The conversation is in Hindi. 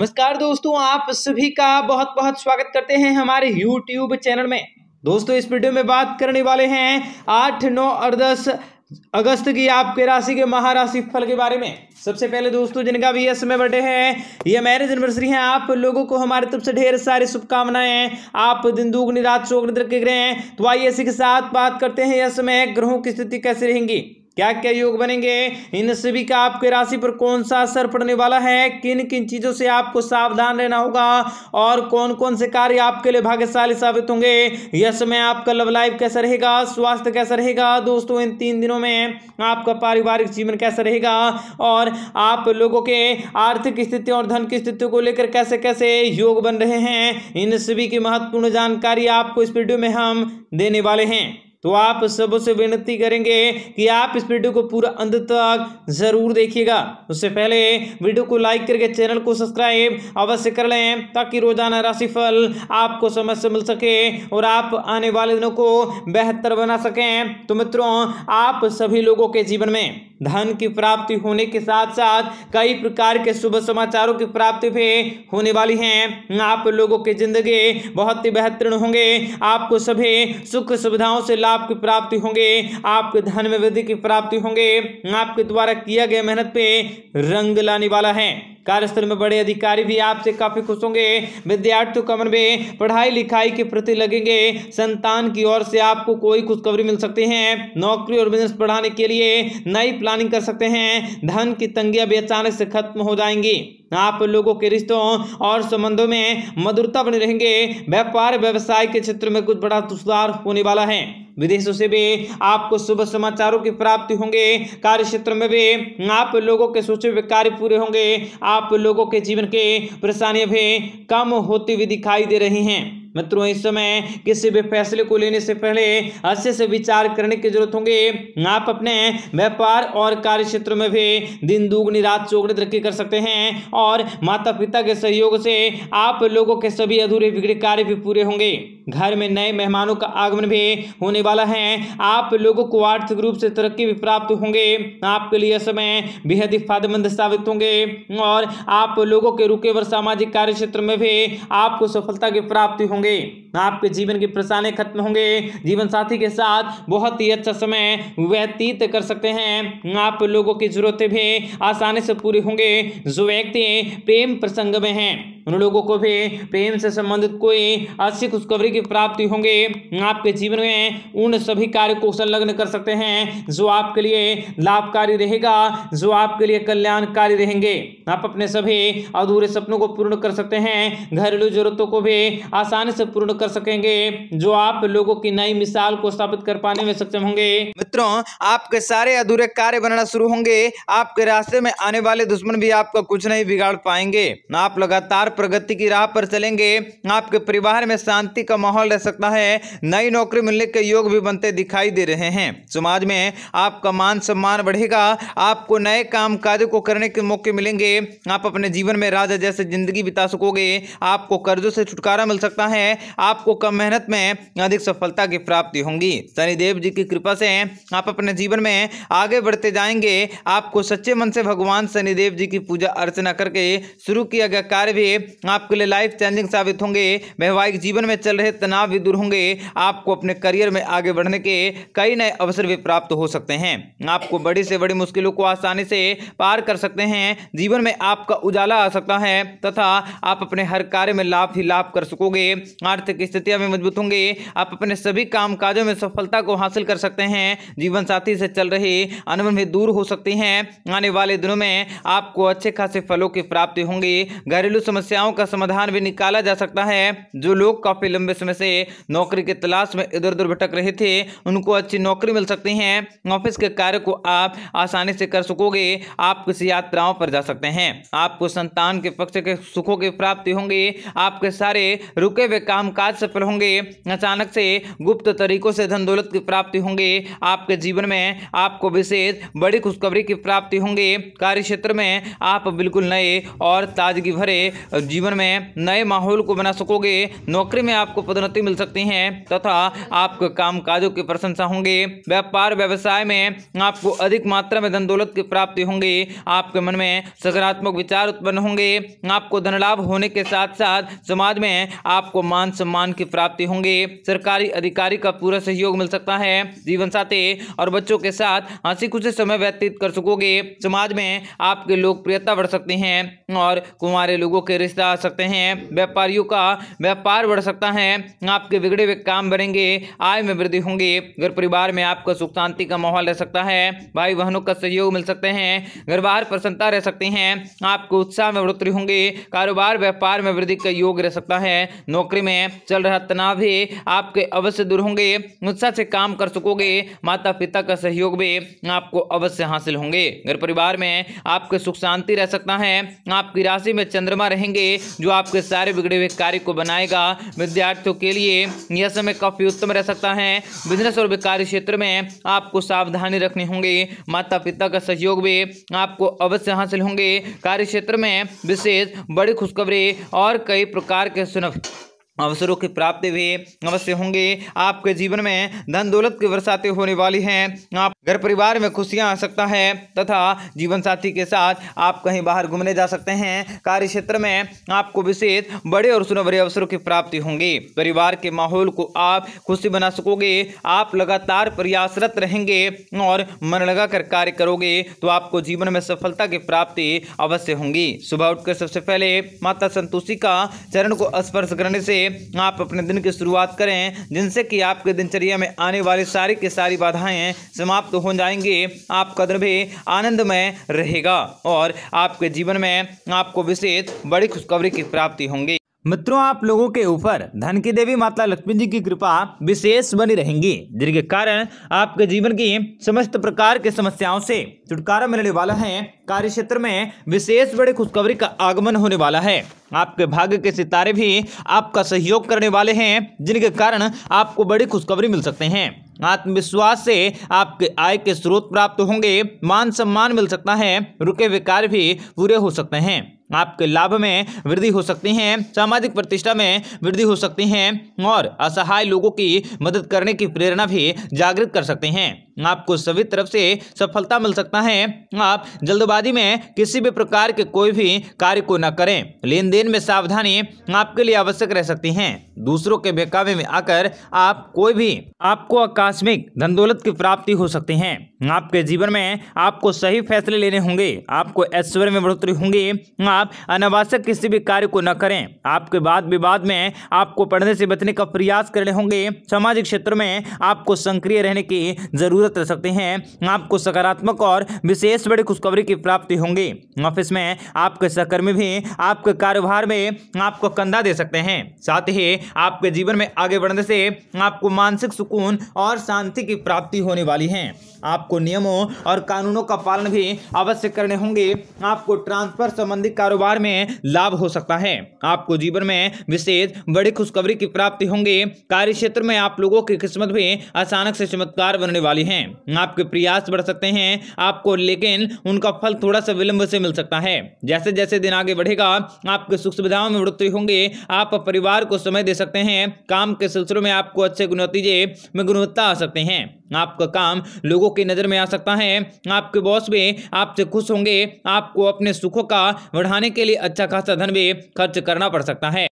नमस्कार दोस्तों आप सभी का बहुत बहुत स्वागत करते हैं हमारे YouTube चैनल में दोस्तों इस वीडियो में बात करने वाले हैं आठ नौ और दस अगस्त की आपके राशि के महाराशि फल के बारे में सबसे पहले दोस्तों जिनका भी यह समय बर्थडे हैं यह मैरिज एनिवर्सरी है आप लोगों को हमारे तरफ से ढेर सारी शुभकामनाएं आप दिन दुगनी रात चौगनी के ग्रह हैं तो आइए इसी के साथ बात करते हैं यह समय ग्रहों की स्थिति कैसे रहेंगी क्या क्या योग बनेंगे इन सभी का आपके राशि पर कौन सा असर पड़ने वाला है किन किन चीज़ों से आपको सावधान रहना होगा और कौन कौन से कार्य आपके लिए भाग्यशाली साबित होंगे यह समय आपका लव लाइफ कैसा रहेगा स्वास्थ्य कैसा रहेगा दोस्तों इन तीन दिनों में आपका पारिवारिक जीवन कैसा रहेगा और आप लोगों के आर्थिक स्थिति और धन की स्थिति को लेकर कैसे कैसे योग बन रहे हैं इन सभी की महत्वपूर्ण जानकारी आपको इस वीडियो में हम देने वाले हैं तो आप सबसे विनती करेंगे कि आप इस वीडियो को पूरा अंत तक जरूर देखिएगा उससे पहले वीडियो को लाइक करके चैनल को सब्सक्राइब अवश्य कर लें ताकि रोजाना राशिफल आपको समय से मिल सके और आप आने वाले दिनों को बेहतर बना सकें तो मित्रों आप सभी लोगों के जीवन में धन की प्राप्ति होने के साथ साथ कई प्रकार के शुभ समाचारों की प्राप्ति भी होने वाली है आप लोगों की जिंदगी बहुत ही बेहतरीन होंगे आपको सभी सुख सुविधाओं से लाभ लाभ की प्राप्ति होंगे आपके धन में वृद्धि की प्राप्ति होंगे आपके द्वारा किया गया मेहनत पे रंग लाने वाला है कार्यस्थल में बड़े अधिकारी भी आपसे काफी खुश होंगे विद्यार्थियों कमर में पढ़ाई लिखाई के प्रति लगेंगे संतान की ओर से आपको कोई खुशखबरी मिल सकती है नौकरी और बिजनेस बढ़ाने के लिए नई प्लानिंग कर सकते हैं धन की तंगियां भी अचानक से खत्म हो जाएंगी आप लोगों के रिश्तों और संबंधों में मधुरता बने रहेंगे व्यापार व्यवसाय के क्षेत्र में कुछ बड़ा सुधार होने वाला है विदेशों से भी आपको शुभ समाचारों की प्राप्ति होंगे कार्य क्षेत्र में भी आप लोगों के सोचे हुए कार्य पूरे होंगे आप लोगों के जीवन के परेशानियां भी कम होती हुई दिखाई दे रही हैं मित्रों इस समय किसी भी फैसले को लेने से पहले अच्छे से विचार करने की जरूरत होंगे आप अपने व्यापार और कार्य क्षेत्र में भी दिन दुगनी रात चौगनी तरक्की कर सकते हैं और माता पिता के सहयोग से आप लोगों के सभी अधूरे बिगड़े कार्य भी पूरे होंगे घर में नए मेहमानों का आगमन भी होने वाला है आप लोगों को आर्थिक रूप से तरक्की भी प्राप्त होंगे आपके लिए समय बेहद ही फायदेमंद साबित होंगे और आप लोगों के रुके हुए सामाजिक कार्य क्षेत्र में भी आपको सफलता की प्राप्ति होंगे आपके जीवन की परेशानी खत्म होंगे जीवन साथी के साथ बहुत ही अच्छा समय व्यतीत कर सकते हैं आप लोगों की जरूरतें भी आसानी से पूरी होंगे जो व्यक्ति प्रेम प्रसंग में हैं उन लोगों को भी प्रेम से संबंधित कोई अच्छी खुशखबरी की प्राप्ति होंगे आपके जीवन में उन सभी कार्य को संलग्न कर सकते हैं जो आपके लिए लाभकारी रहेगा जो आपके लिए कल्याणकारी रहेंगे आप अपने सभी अधूरे सपनों को पूर्ण कर सकते हैं घरेलू जरूरतों को भी आसानी से पूर्ण कर सकेंगे जो आप लोगों की नई मिसाल को स्थापित कर पाने में सक्षम होंगे मित्रों आपके सारे अधूरे कार्य बनना शुरू होंगे आपके रास्ते में आने वाले दुश्मन भी आपका कुछ नहीं बिगाड़ पाएंगे आप लगातार प्रगति की राह पर चलेंगे आपके परिवार में शांति का माहौल रह सकता है नई नौकरी मिलने के योग भी बनते दिखाई दे रहे हैं समाज में आपका मान सम्मान बढ़ेगा आपको नए काम कार्य को करने के मौके मिलेंगे आप अपने जीवन में राजा जैसे जिंदगी बिता सकोगे आपको कर्जों से छुटकारा मिल सकता है आपको कम मेहनत में अधिक सफलता की प्राप्ति होंगी शनिदेव जी की कृपा से आप अपने जीवन में आगे बढ़ते जाएंगे आपको सच्चे मन से भगवान शनिदेव जी की पूजा अर्चना करके शुरू किया गया कार्य भी आपके लिए लाइफ चेंजिंग साबित होंगे वैवाहिक जीवन में चल रहे तनाव भी दूर होंगे आपको अपने करियर में आगे बढ़ने के कई नए अवसर भी प्राप्त हो सकते हैं आपको बड़ी से बड़ी मुश्किलों को आसानी से पार कर सकते हैं जीवन में आपका उजाला आ सकता है तथा आप अपने हर कार्य में लाभ ही लाभ कर सकोगे आर्थिक स्थितियाँ भी मजबूत होंगे आप अपने सभी काम में सफलता को हासिल कर सकते हैं जीवन साथी से चल रहे अनबन भी दूर हो सकती हैं आने वाले दिनों में आपको अच्छे खासे फलों की प्राप्ति होंगी घरेलू समस्या समस्याओं का समाधान भी निकाला जा सकता है जो लोग काफ़ी लंबे समय से नौकरी की तलाश में इधर उधर भटक रहे थे उनको अच्छी नौकरी मिल सकती है ऑफिस के कार्य को आप आसानी से कर सकोगे आप किसी यात्राओं पर जा सकते हैं आपको संतान के पक्ष के सुखों की प्राप्ति होंगी आपके सारे रुके हुए काज सफल होंगे अचानक से गुप्त तरीकों से धन दौलत की प्राप्ति होंगे आपके जीवन में आपको विशेष बड़ी खुशखबरी की प्राप्ति होंगे कार्य क्षेत्र में आप बिल्कुल नए और ताजगी भरे जीवन में नए माहौल को बना सकोगे नौकरी में आपको पदोन्नति मिल सकती है तथा आपके काम काजों की प्रशंसा होंगे व्यापार व्यवसाय में आपको अधिक मात्रा में धन दौलत की प्राप्ति होंगी आपके मन में सकारात्मक विचार उत्पन्न होंगे आपको धन लाभ होने के साथ साथ समाज में आपको मान सम्मान की प्राप्ति होंगे सरकारी अधिकारी का पूरा सहयोग मिल सकता है जीवन साथी और बच्चों के साथ हंसी खुशी समय व्यतीत कर सकोगे समाज में आपकी लोकप्रियता बढ़ सकती है और कुमारे लोगों के रिश्ते आ सकते हैं व्यापारियों का व्यापार बढ़ सकता है आपके बिगड़े हुए काम बढ़ेंगे आय में वृद्धि होंगी घर परिवार में आपका सुख शांति का माहौल रह सकता है भाई बहनों का सहयोग मिल सकते हैं घर बाहर प्रसन्नता रह सकती है आपको उत्साह में बढ़ोतरी होंगी कारोबार व्यापार में वृद्धि का योग रह सकता है नौकरी में चल रहा तनाव भी आपके अवश्य दूर होंगे उत्साह से काम कर सकोगे माता पिता का सहयोग भी आपको अवश्य हासिल होंगे घर परिवार में आपके सुख शांति रह सकता है आपकी राशि में चंद्रमा रहेंगे करेंगे जो आपके सारे बिगड़े हुए कार्य को बनाएगा विद्यार्थियों के लिए यह समय काफ़ी उत्तम रह सकता है बिजनेस और कार्य क्षेत्र में आपको सावधानी रखनी होंगी माता पिता का सहयोग भी आपको अवश्य हासिल होंगे कार्य क्षेत्र में विशेष बड़ी खुशखबरी और कई प्रकार के सुनफ अवसरों की प्राप्ति भी अवश्य होंगे आपके जीवन में धन दौलत की बरसातें होने वाली हैं आप घर परिवार में खुशियां आ सकता है तथा जीवन साथी के साथ आप कहीं बाहर घूमने जा सकते हैं कार्य क्षेत्र में आपको विशेष बड़े और सुनहरे अवसरों की प्राप्ति होंगी परिवार के माहौल को आप खुशी बना सकोगे आप लगातार प्रयासरत रहेंगे और मन कर कार्य करोगे तो आपको जीवन में सफलता की प्राप्ति अवश्य होंगी सुबह उठकर सबसे पहले माता संतोषी का चरण को स्पर्श करने से आप अपने दिन की शुरुआत करें जिनसे कि आपके दिनचर्या में आने वाली सारी की सारी बाधाएं समाप्त हो जाएंगी आपका दिन भी आनंदमय रहेगा और आपके जीवन में आपको विशेष बड़ी खुशखबरी की प्राप्ति होंगी मित्रों आप लोगों के ऊपर धन की देवी माता लक्ष्मी जी की कृपा विशेष बनी रहेंगी जिनके कारण आपके जीवन की समस्त प्रकार के समस्याओं से छुटकारा मिलने वाला है कार्य क्षेत्र में विशेष बड़ी खुशखबरी का आगमन होने वाला है आपके भाग्य के सितारे भी आपका सहयोग करने वाले हैं जिनके कारण आपको बड़ी खुशखबरी मिल सकते हैं आत्मविश्वास से आपके आय के स्रोत प्राप्त होंगे मान सम्मान मिल सकता है रुके हुए कार्य भी पूरे हो सकते हैं आपके लाभ में वृद्धि हो सकती है सामाजिक प्रतिष्ठा में वृद्धि हो सकती है और असहाय लोगों की मदद करने की प्रेरणा भी जागृत कर सकते हैं आपको सभी तरफ से सफलता मिल सकता है आप जल्दबाजी में किसी भी प्रकार के कोई भी कार्य को न करें लेन देन में सावधानी आपके लिए आवश्यक रह सकती है दूसरों के बेकावे में आकर आप कोई भी आपको आकस्मिक धन दौलत की प्राप्ति हो सकती है आपके जीवन में आपको सही फैसले लेने होंगे आपको ऐश्वर्य में बढ़ोतरी होंगी आप अनावश्यक किसी भी कार्य को न करें आपके बाद विवाद में आपको पढ़ने से बचने का प्रयास करने होंगे सामाजिक क्षेत्र में आपको सक्रिय रहने की जरूरत मदद कर सकते हैं आपको सकारात्मक और विशेष बड़ी खुशखबरी की प्राप्ति होंगी ऑफिस में आपके सहकर्मी भी आपके कारोबार में आपको कंधा दे सकते हैं साथ ही आपके जीवन में आगे बढ़ने से आपको मानसिक सुकून और शांति की प्राप्ति होने वाली है आपको नियमों और कानूनों का पालन भी अवश्य करने होंगे आपको ट्रांसफर संबंधी कारोबार में लाभ हो सकता है आपको जीवन में विशेष बड़ी खुशखबरी की प्राप्ति होंगी कार्य क्षेत्र में आप लोगों की किस्मत भी अचानक से चमत्कार बनने वाली है हैं आपके प्रयास बढ़ सकते हैं आपको लेकिन उनका फल थोड़ा सा विलंब से मिल सकता है जैसे जैसे दिन आगे बढ़ेगा आपके सुख सुविधाओं में बढ़ोतरी होंगे आप परिवार को समय दे सकते हैं काम के सिलसिलों में आपको अच्छे नतीजे में गुणवत्ता आ सकते हैं आपका काम लोगों की नज़र में आ सकता है आपके बॉस भी आपसे खुश होंगे आपको अपने सुखों का बढ़ाने के लिए अच्छा खासा धन भी खर्च करना पड़ सकता है